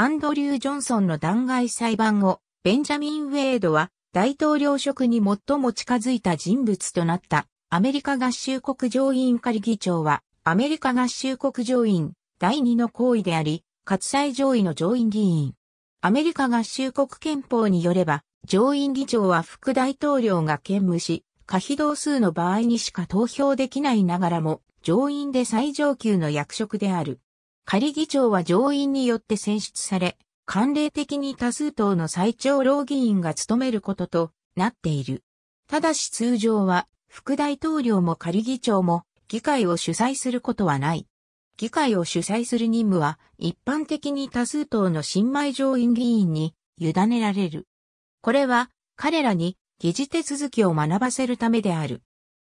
アンドリュー・ジョンソンの弾劾裁判後、ベンジャミン・ウェイドは大統領職に最も近づいた人物となったアメリカ合衆国上院仮議長はアメリカ合衆国上院第2の行為であり、割愛上位の上院議員。アメリカ合衆国憲法によれば、上院議長は副大統領が兼務し、可否同数の場合にしか投票できないながらも、上院で最上級の役職である。仮議長は上院によって選出され、慣例的に多数党の最長老議員が務めることとなっている。ただし通常は、副大統領も仮議長も議会を主催することはない。議会を主催する任務は一般的に多数党の新米上院議員に委ねられる。これは彼らに議事手続きを学ばせるためである。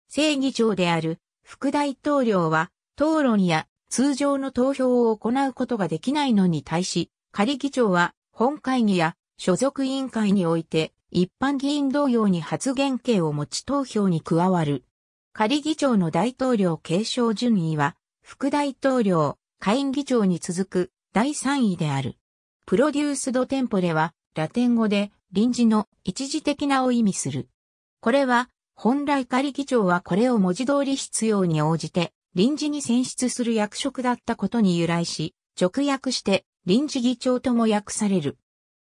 正議長である副大統領は討論や通常の投票を行うことができないのに対し、仮議長は本会議や所属委員会において一般議員同様に発言権を持ち投票に加わる。仮議長の大統領継承順位は副大統領、下院議長に続く第3位である。プロデュースドテンポではラテン語で臨時の一時的なを意味する。これは本来仮議長はこれを文字通り必要に応じて臨時に選出する役職だったことに由来し、直訳して臨時議長とも訳される。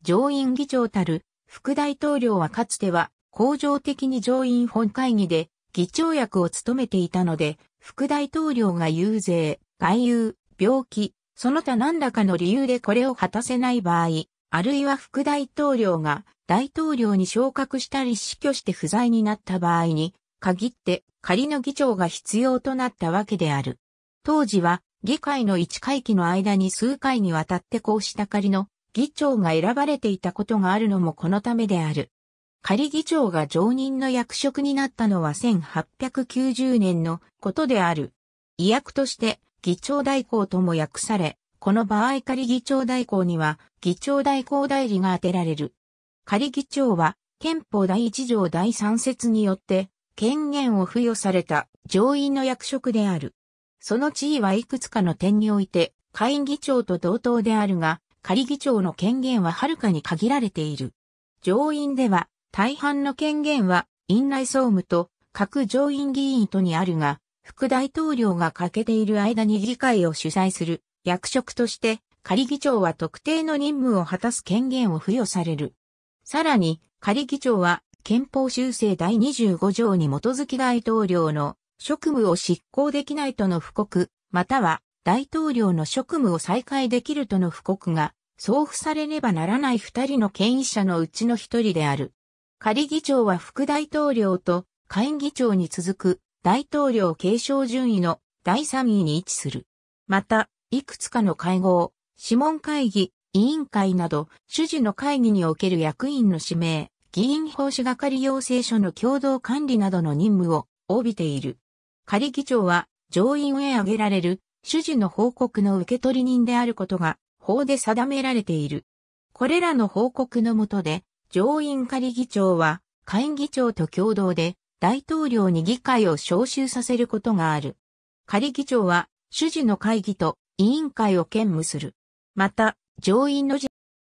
上院議長たる副大統領はかつては、恒常的に上院本会議で議長役を務めていたので、副大統領が遊税、外遊、病気、その他何らかの理由でこれを果たせない場合、あるいは副大統領が大統領に昇格したり死去して不在になった場合に、限って仮の議長が必要となったわけである。当時は議会の1回期の間に数回にわたってこうした仮の議長が選ばれていたことがあるのもこのためである。仮議長が常任の役職になったのは1890年のことである。意役として議長代行とも訳され、この場合仮議長代行には議長代行代理が当てられる。仮議長は憲法第1条第3節によって権限を付与された上院の役職である。その地位はいくつかの点において、下院議長と同等であるが、仮議長の権限ははるかに限られている。上院では、大半の権限は、院内総務と各上院議員とにあるが、副大統領が欠けている間に議会を主催する役職として、仮議長は特定の任務を果たす権限を付与される。さらに、仮議長は憲法修正第25条に基づき大統領の職務を執行できないとの布告、または大統領の職務を再開できるとの布告が送付されねばならない二人の権威者のうちの一人である。仮議長は副大統領と下院議長に続く大統領継承順位の第3位に位置する。また、いくつかの会合、諮問会議、委員会など、主事の会議における役員の指名、議員報酬係要請書の共同管理などの任務を帯びている。仮議長は上院へ挙げられる主事の報告の受取人であることが法で定められている。これらの報告の下で上院仮議長は下院議長と共同で大統領に議会を招集させることがある。仮議長は主事の会議と委員会を兼務する。また、上院の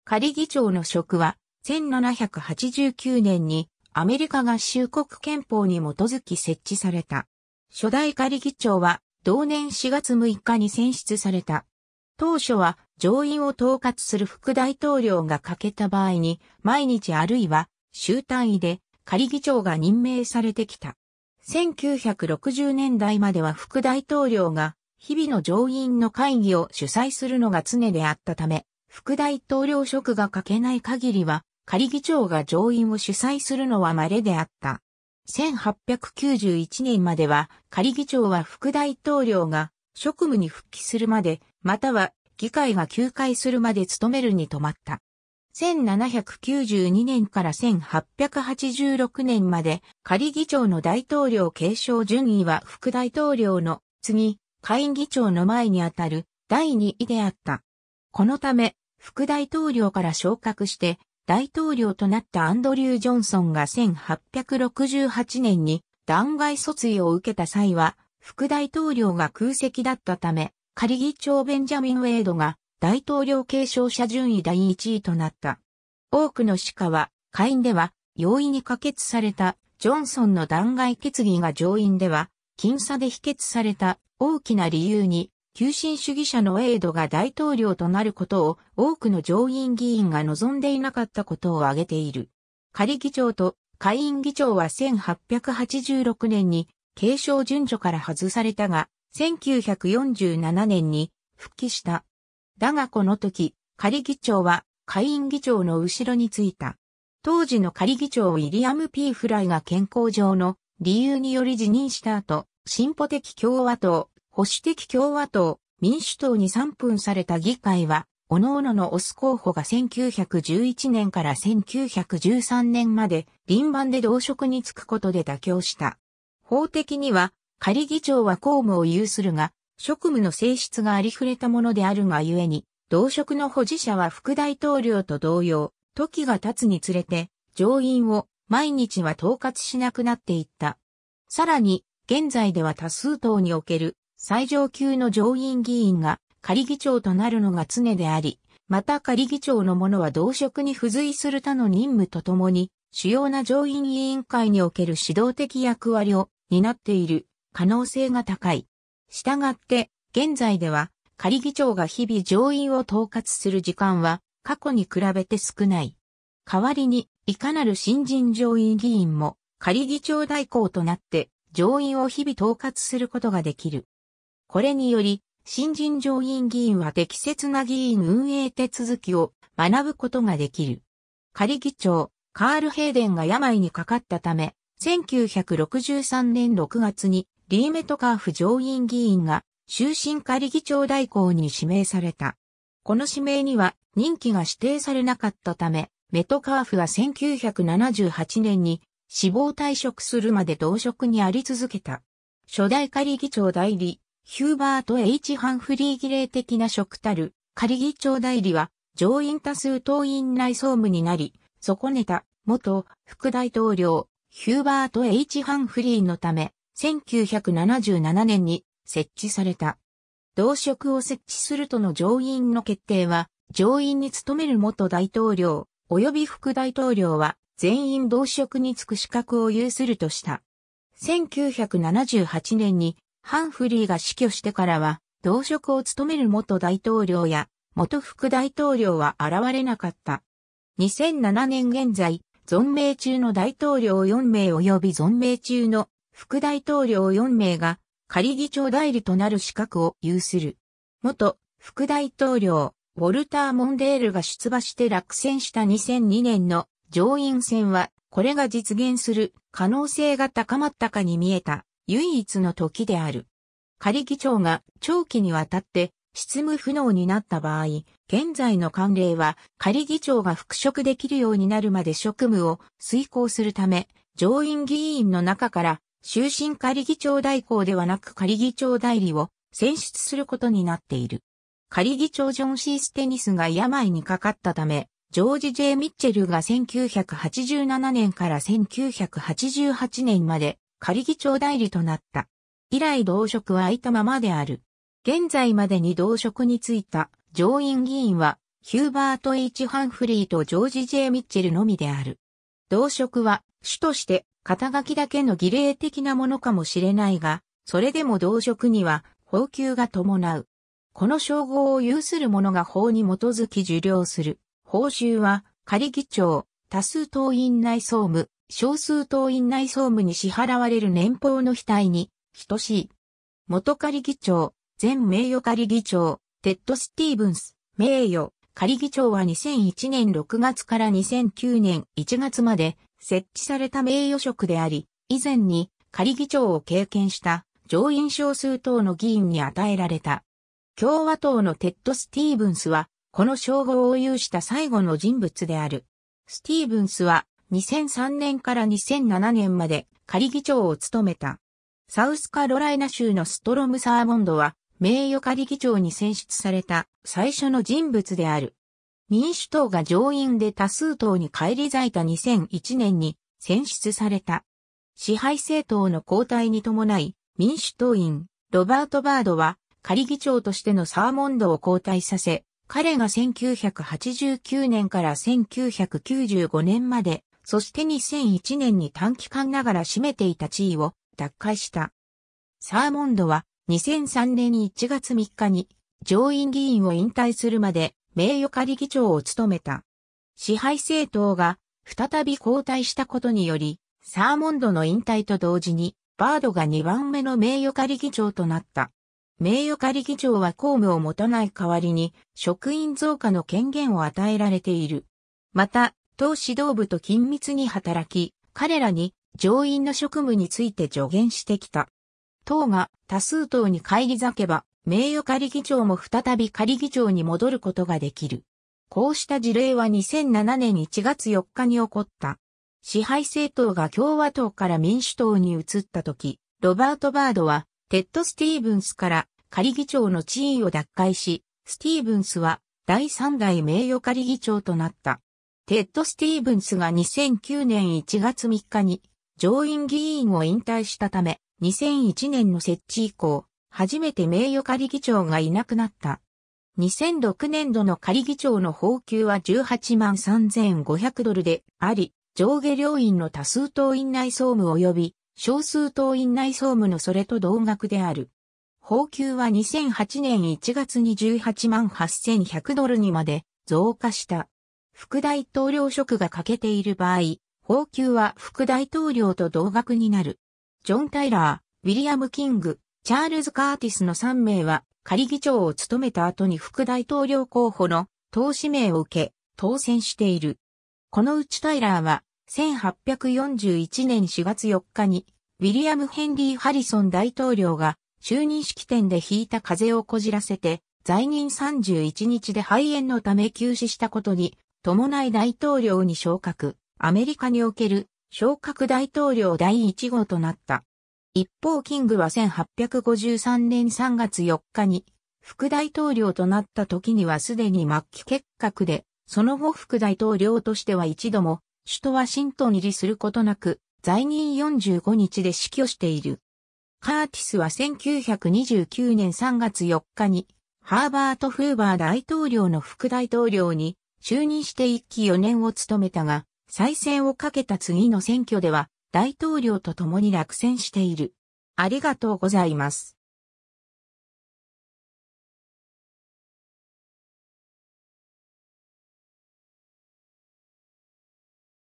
仮議長の職は1789年にアメリカ合衆国憲法に基づき設置された。初代仮議長は同年4月6日に選出された。当初は上院を統括する副大統領が欠けた場合に毎日あるいは週単位で仮議長が任命されてきた。1960年代までは副大統領が日々の上院の会議を主催するのが常であったため、副大統領職が欠けない限りは仮議長が上院を主催するのは稀であった。1891年までは仮議長は副大統領が職務に復帰するまで、または議会が休会するまで務めるに止まった。1792年から1886年まで仮議長の大統領継承順位は副大統領の次、会議長の前にあたる第2位であった。このため、副大統領から昇格して大統領となったアンドリュー・ジョンソンが1868年に弾劾訴追を受けた際は、副大統領が空席だったため、仮議長ベンジャミン・ウェイドが大統領継承者順位第1位となった。多くの歯科は、下院では容易に可決されたジョンソンの弾劾決議が上院では、僅差で否決された大きな理由に急進主義者のエイドが大統領となることを多くの上院議員が望んでいなかったことを挙げている。仮議長と下院議長は1886年に継承順序から外されたが、1947年に復帰した。だがこの時、仮議長は下院議長の後ろについた。当時の仮議長ウィリアム・ピー・フライが健康上の理由により辞任した後、進歩的共和党保守的共和党、民主党に3分された議会は、各々のオス候補が1911年から1913年まで輪番で同職に就くことで妥協した。法的には仮議長は公務を有するが、職務の性質がありふれたものであるがゆえに、同職の保持者は副大統領と同様、時が経つにつれて、上院を毎日は統括しなくなっていった。さらに、現在では多数党における最上級の上院議員が仮議長となるのが常であり、また仮議長の者は同職に付随する他の任務とともに、主要な上院委員会における指導的役割を担っている可能性が高い。したがって、現在では仮議長が日々上院を統括する時間は過去に比べて少ない。代わりに、いかなる新人上院議員も仮議長代行となって上院を日々統括することができる。これにより、新人上院議員は適切な議員運営手続きを学ぶことができる。仮議長、カール・ヘイデンが病にかかったため、1963年6月にリーメトカーフ上院議員が終身仮議長代行に指名された。この指名には任期が指定されなかったため、メトカーフは1978年に死亡退職するまで同職にあり続けた。初代仮議長代理、ヒューバート・ H・ ハンフリー儀礼的な職たる、仮議長代理は、上院多数党員内総務になり、損ねた、元、副大統領、ヒューバート・ H・ ハンフリーのため、1977年に設置された。同職を設置するとの上院の決定は、上院に務める元大統領、及び副大統領は、全員同職に就く資格を有するとした。1978年にハンフリーが死去してからは、同職を務める元大統領や元副大統領は現れなかった。2007年現在、存命中の大統領4名及び存命中の副大統領4名が仮議長代理となる資格を有する。元副大統領、ウォルター・モンデールが出馬して落選した2002年の上院選は、これが実現する可能性が高まったかに見えた。唯一の時である。仮議長が長期にわたって執務不能になった場合、現在の慣例は仮議長が復職できるようになるまで職務を遂行するため、上院議員の中から終身仮議長代行ではなく仮議長代理を選出することになっている。仮議長ジョン・シー・ステニスが病にかかったため、ジョージ・ J・ ミッチェルが1987年から1988年まで仮議長代理となった。以来同職は空いたままである。現在までに同職に就いた上院議員はヒューバート・ H・ ハンフリーとジョージ・ J・ ミッチェルのみである。同職は主として肩書きだけの儀礼的なものかもしれないが、それでも同職には法給が伴う。この称号を有する者が法に基づき受領する。報酬は仮議長、多数党員内総務、少数党員内総務に支払われる年俸の額に、等しい。元仮議長、前名誉仮議長、テッド・スティーブンス、名誉、仮議長は2001年6月から2009年1月まで設置された名誉職であり、以前に仮議長を経験した上院少数党の議員に与えられた。共和党のテッド・スティーブンスは、この称号を有した最後の人物である。スティーブンスは2003年から2007年まで仮議長を務めた。サウスカロライナ州のストロムサーモンドは名誉仮議長に選出された最初の人物である。民主党が上院で多数党に返り咲いた2001年に選出された。支配政党の交代に伴い、民主党員、ロバート・バードは、仮議長としてのサーモンドを交代させ、彼が1989年から1995年まで、そして2001年に短期間ながら占めていた地位を奪回した。サーモンドは2003年1月3日に上院議員を引退するまで名誉仮議長を務めた。支配政党が再び交代したことにより、サーモンドの引退と同時に、バードが2番目の名誉仮議長となった。名誉仮議長は公務を持たない代わりに、職員増加の権限を与えられている。また、党指導部と緊密に働き、彼らに上院の職務について助言してきた。党が多数党に返り咲けば、名誉仮議長も再び仮議長に戻ることができる。こうした事例は2007年1月4日に起こった。支配政党が共和党から民主党に移った時、ロバート・バードはテッド・スティーブンスから仮議長の地位を奪回し、スティーブンスは第3代名誉仮議長となった。テッド・スティーブンスが2009年1月3日に上院議員を引退したため、2001年の設置以降、初めて名誉仮議長がいなくなった。2006年度の仮議長の報給は18万3500ドルであり、上下両院の多数党院内総務及び少数党院内総務のそれと同額である。報給は2008年1月に18万8100ドルにまで増加した。副大統領職が欠けている場合、報給は副大統領と同額になる。ジョン・タイラー、ウィリアム・キング、チャールズ・カーティスの3名は仮議長を務めた後に副大統領候補の党指名を受け、当選している。このうちタイラーは1841年4月4日に、ウィリアム・ヘンリー・ハリソン大統領が就任式典で引いた風邪をこじらせて、在任31日で肺炎のため休止したことに、伴い大統領に昇格、アメリカにおける昇格大統領第1号となった。一方、キングは1853年3月4日に、副大統領となった時にはすでに末期結核で、その後副大統領としては一度も首都ワシントン入りすることなく、在任45日で死去している。カーティスは1929年3月4日に、ハーバート・フーバー大統領の副大統領に就任して一期4年を務めたが、再選をかけた次の選挙では大統領と共に落選している。ありがとうございます。